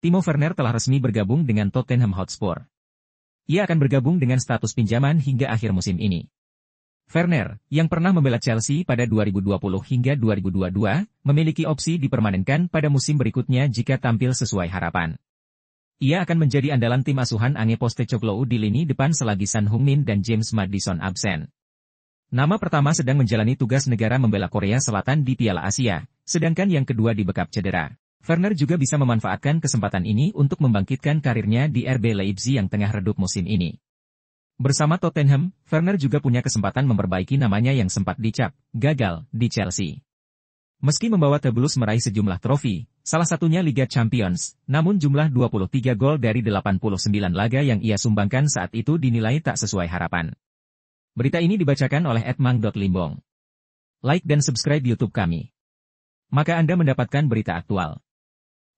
Timo Werner telah resmi bergabung dengan Tottenham Hotspur. Ia akan bergabung dengan status pinjaman hingga akhir musim ini. Werner, yang pernah membela Chelsea pada 2020 hingga 2022, memiliki opsi dipermanenkan pada musim berikutnya jika tampil sesuai harapan. Ia akan menjadi andalan tim asuhan Ange Postecoglou di lini depan selagi San heung dan James Madison absen. Nama pertama sedang menjalani tugas negara membela Korea Selatan di Piala Asia, sedangkan yang kedua di dibekap cedera. Werner juga bisa memanfaatkan kesempatan ini untuk membangkitkan karirnya di RB Leipzig yang tengah redup musim ini. Bersama Tottenham, Werner juga punya kesempatan memperbaiki namanya yang sempat dicap, gagal, di Chelsea. Meski membawa Tebulus meraih sejumlah trofi, salah satunya Liga Champions, namun jumlah 23 gol dari 89 laga yang ia sumbangkan saat itu dinilai tak sesuai harapan. Berita ini dibacakan oleh Edmang.limbong. Like dan subscribe YouTube kami. Maka Anda mendapatkan berita aktual.